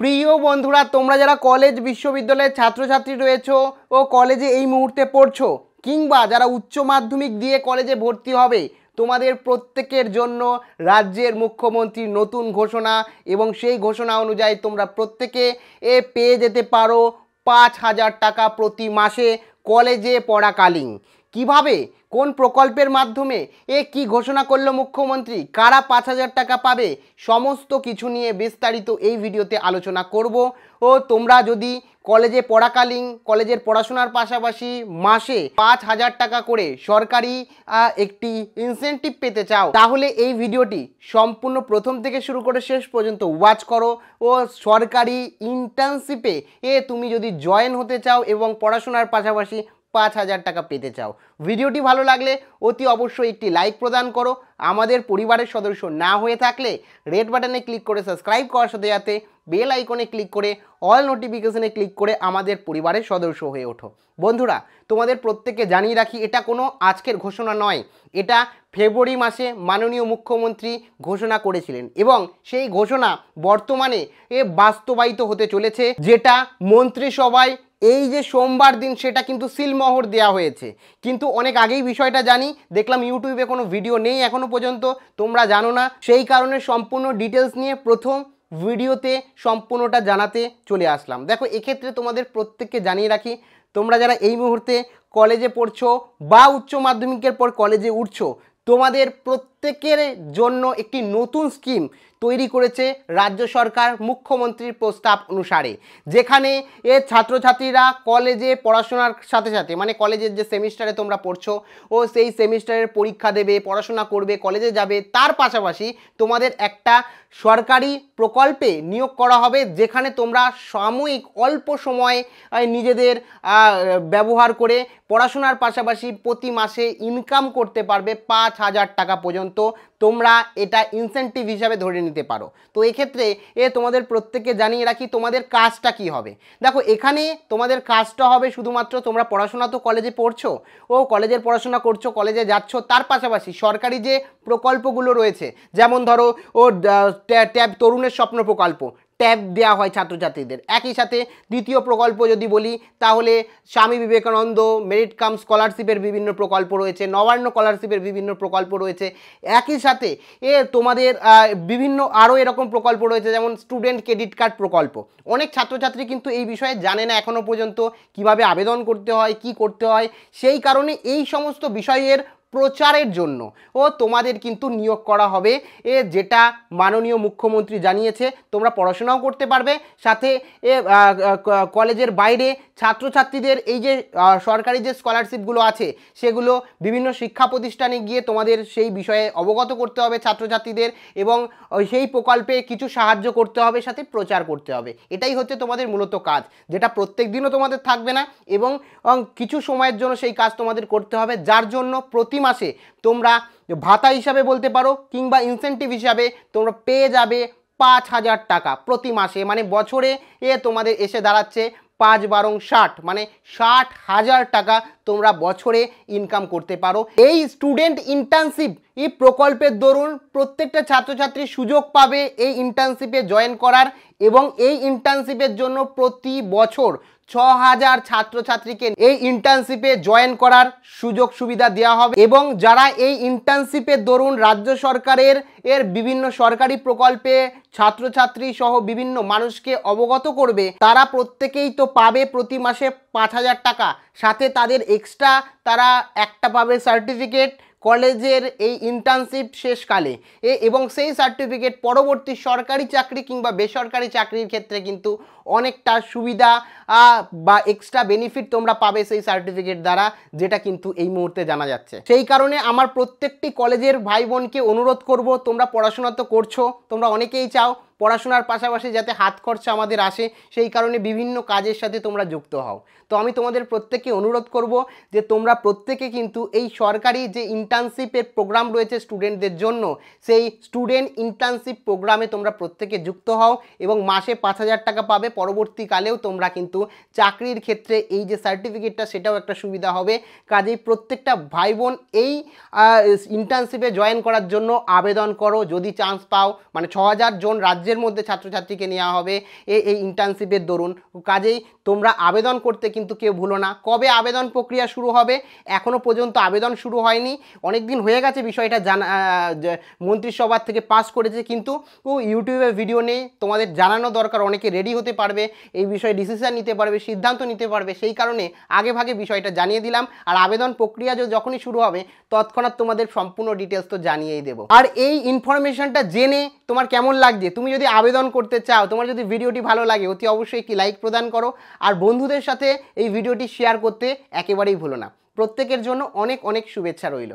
প্রিয় বন্ধুরা তোমরা যারা কলেজ বিশ্ববিদ্যালয়ের ছাত্রছাত্রী রয়েছ ও কলেজে এই মুহূর্তে পড়ছো কিংবা যারা উচ্চ মাধ্যমিক দিয়ে কলেজে ভর্তি হবে তোমাদের প্রত্যেকের জন্য রাজ্যের মুখ্যমন্ত্রীর নতুন ঘোষণা এবং সেই ঘোষণা অনুযায়ী তোমরা প্রত্যেকে এ পেয়ে যেতে পারো পাঁচ হাজার টাকা প্রতি মাসে কলেজে পড়াকালীন কিভাবে কোন প্রকল্পের মাধ্যমে এ কি ঘোষণা করলো মুখ্যমন্ত্রী কারা পাঁচ হাজার টাকা পাবে সমস্ত কিছু নিয়ে বিস্তারিত এই ভিডিওতে আলোচনা করব ও তোমরা যদি কলেজে পড়াকালীন কলেজের পড়াশোনার পাশাপাশি মাসে পাঁচ হাজার টাকা করে সরকারি একটি ইনসেন্টিভ পেতে চাও তাহলে এই ভিডিওটি সম্পূর্ণ প্রথম থেকে শুরু করে শেষ পর্যন্ত ওয়াচ করো ও সরকারি ইন্টার্নশিপে এ তুমি যদি জয়েন হতে চাও এবং পড়াশোনার পাশাপাশি পাঁচ হাজার টাকা পেতে চাও ভিডিওটি ভালো লাগলে অতি অবশ্যই একটি লাইক প্রদান করো আমাদের পরিবারের সদস্য না হয়ে থাকলে রেড বাটনে ক্লিক করে সাবস্ক্রাইব করার সাথে সাথে বেল আইকনে ক্লিক করে অল নোটিফিকেশনে ক্লিক করে আমাদের পরিবারের সদস্য হয়ে ওঠো বন্ধুরা তোমাদের প্রত্যেককে জানিয়ে রাখি এটা কোনো আজকের ঘোষণা নয় এটা ফেব্রুয়ারি মাসে মাননীয় মুখ্যমন্ত্রী ঘোষণা করেছিলেন এবং সেই ঘোষণা বর্তমানে এ বাস্তবায়িত হতে চলেছে যেটা মন্ত্রিসভায় এই যে সোমবার দিন সেটা কিন্তু সিলমোহর দেয়া হয়েছে কিন্তু অনেক আগেই বিষয়টা জানি দেখলাম ইউটিউবে কোনো ভিডিও নেই এখনও পর্যন্ত তোমরা জানো না সেই কারণে সম্পূর্ণ ডিটেলস নিয়ে প্রথম ভিডিওতে সম্পূর্ণটা জানাতে চলে আসলাম দেখো এক্ষেত্রে তোমাদের প্রত্যেককে জানিয়ে রাখি তোমরা যারা এই মুহূর্তে কলেজে পড়ছো বা উচ্চ মাধ্যমিকের পর কলেজে উঠছো তোমাদের প্রত্যেক প্রত্যেকের জন্য একটি নতুন স্কিম তৈরি করেছে রাজ্য সরকার মুখ্যমন্ত্রীর প্রস্তাব অনুসারে যেখানে এ ছাত্রছাত্রীরা কলেজে পড়াশোনার সাথে সাথে মানে কলেজের যে সেমিস্টারে তোমরা পড়ছো ও সেই সেমিস্টারের পরীক্ষা দেবে পড়াশোনা করবে কলেজে যাবে তার পাশাপাশি তোমাদের একটা সরকারি প্রকল্পে নিয়োগ করা হবে যেখানে তোমরা সাময়িক অল্প সময়ে নিজেদের ব্যবহার করে পড়াশোনার পাশাপাশি প্রতি মাসে ইনকাম করতে পারবে পাঁচ হাজার টাকা পর্যন্ত পর্যন্ত তোমরা এটা ইনসেন্টিভ হিসাবে ধরে নিতে পারো তো এক্ষেত্রে এ তোমাদের প্রত্যেককে জানিয়ে রাখি তোমাদের কাজটা কি হবে দেখো এখানে তোমাদের কাজটা হবে শুধুমাত্র তোমরা পড়াশোনা তো কলেজে পড়ছো ও কলেজের পড়াশোনা করছো কলেজে যাচ্ছ তার পাশাপাশি সরকারি যে প্রকল্পগুলো রয়েছে যেমন ধরো ও ট্যাব তরুণের স্বপ্ন প্রকল্প ট্যাব দেওয়া হয় ছাত্রছাত্রীদের একই সাথে দ্বিতীয় প্রকল্প যদি বলি তাহলে স্বামী বিবেকানন্দ মেরিট কাম স্কলারশিপের বিভিন্ন প্রকল্প রয়েছে নবান্ন স্কলারশিপের বিভিন্ন প্রকল্প রয়েছে একই সাথে এ তোমাদের বিভিন্ন আরও এরকম প্রকল্প রয়েছে যেমন স্টুডেন্ট ক্রেডিট কার্ড প্রকল্প অনেক ছাত্রছাত্রী কিন্তু এই বিষয়ে জানে না এখনও পর্যন্ত কিভাবে আবেদন করতে হয় কি করতে হয় সেই কারণে এই সমস্ত বিষয়ের প্রচারের জন্য ও তোমাদের কিন্তু নিয়োগ করা হবে এ যেটা মাননীয় মুখ্যমন্ত্রী জানিয়েছে তোমরা পড়াশোনাও করতে পারবে সাথে এ কলেজের বাইরে ছাত্রছাত্রীদের এই যে সরকারি যে স্কলারশিপগুলো আছে সেগুলো বিভিন্ন শিক্ষা প্রতিষ্ঠানে গিয়ে তোমাদের সেই বিষয়ে অবগত করতে হবে ছাত্রছাত্রীদের এবং সেই প্রকল্পে কিছু সাহায্য করতে হবে সাথে প্রচার করতে হবে এটাই হচ্ছে তোমাদের মূলত কাজ যেটা প্রত্যেক দিনও তোমাদের থাকবে না এবং কিছু সময়ের জন্য সেই কাজ তোমাদের করতে হবে যার জন্য প্রতি মাসে তোমরা ভাতা হিসাবে বলতে পারো কিংবা ইনসেন্টিভ হিসাবে তোমরা পেয়ে যাবে পাঁচ হাজার টাকা প্রতি মাসে মানে বছরে এ তোমাদের এসে দাঁড়াচ্ছে পাঁচ বারং ষাট মানে ষাট হাজার টাকা তোমরা বছরে ইনকাম করতে পারো এই স্টুডেন্ট ইন্টার্নশিপ এই প্রকল্পের দরুন প্রত্যেকটা ছাত্রছাত্রী সুযোগ পাবে এই ইন্টার্নশিপে জয়েন করার এবং এই ইন্টার্নশিপের জন্য প্রতি বছর ছ হাজার ছাত্রছাত্রীকে এই ইন্টার্নশিপে জয়েন করার সুযোগ সুবিধা দেওয়া হবে এবং যারা এই ইন্টার্নশিপের দরুন রাজ্য সরকারের এর বিভিন্ন সরকারি প্রকল্পে ছাত্রছাত্রী সহ বিভিন্ন মানুষকে অবগত করবে তারা প্রত্যেকেই তো পাবে প্রতি মাসে পাঁচ হাজার টাকা সাথে তাদের এক্সট্রা তারা একটা পাবে সার্টিফিকেট কলেজের এই ইন্টার্নশিপ শেষকালে এ এবং সেই সার্টিফিকেট পরবর্তী সরকারি চাকরি কিংবা বেসরকারি চাকরির ক্ষেত্রে কিন্তু অনেকটা সুবিধা বা এক্সট্রা বেনিফিট তোমরা পাবে সেই সার্টিফিকেট দ্বারা যেটা কিন্তু এই মুহূর্তে জানা যাচ্ছে সেই কারণে আমার প্রত্যেকটি কলেজের ভাই বোনকে অনুরোধ করব তোমরা পড়াশোনা তো করছো তোমরা অনেকেই চাও পড়াশোনার পাশাপাশি যাতে হাত খরচা আমাদের আসে সেই কারণে বিভিন্ন কাজের সাথে তোমরা যুক্ত হও তো আমি তোমাদের প্রত্যেকে অনুরোধ করব যে তোমরা প্রত্যেকে কিন্তু এই সরকারি যে ইন্টার্নশিপের প্রোগ্রাম রয়েছে স্টুডেন্টদের জন্য সেই স্টুডেন্ট ইন্টার্নশিপ প্রোগ্রামে তোমরা প্রত্যেকে যুক্ত হও এবং মাসে পাঁচ হাজার টাকা পাবে পরবর্তীকালেও তোমরা কিন্তু চাকরির ক্ষেত্রে এই যে সার্টিফিকেটটা সেটাও একটা সুবিধা হবে কাজেই প্রত্যেকটা ভাই বোন এই ইন্টার্নশিপে জয়েন করার জন্য আবেদন করো যদি চান্স পাও মানে ছ জন রাজ্য রাজ্যের মধ্যে ছাত্রছাত্রীকে নেওয়া হবে এই এই ইন্টার্নশিপের দরুন কাজেই তোমরা আবেদন করতে কিন্তু কেউ ভুলো না কবে আবেদন প্রক্রিয়া শুরু হবে এখনও পর্যন্ত আবেদন শুরু হয়নি অনেক দিন হয়ে গেছে বিষয়টা জানা মন্ত্রিসভার থেকে পাস করেছে কিন্তু ইউটিউবে ভিডিও নেই তোমাদের জানানো দরকার অনেকে রেডি হতে পারবে এই বিষয়ে ডিসিশান নিতে পারবে সিদ্ধান্ত নিতে পারবে সেই কারণে আগে ভাগে বিষয়টা জানিয়ে দিলাম আর আবেদন প্রক্রিয়া যখনই শুরু হবে তৎক্ষণাৎ তোমাদের সম্পূর্ণ ডিটেলস তো জানিয়েই দেবো আর এই ইনফরমেশনটা জেনে তোমার কেমন লাগছে তুমি যদি আবেদন করতে চাও তোমার যদি ভিডিওটি ভালো লাগে অতি অবশ্যই একটি লাইক প্রদান করো আর বন্ধুদের সাথে এই ভিডিওটি শেয়ার করতে একেবারেই ভুলো না প্রত্যেকের জন্য অনেক অনেক শুভেচ্ছা রইল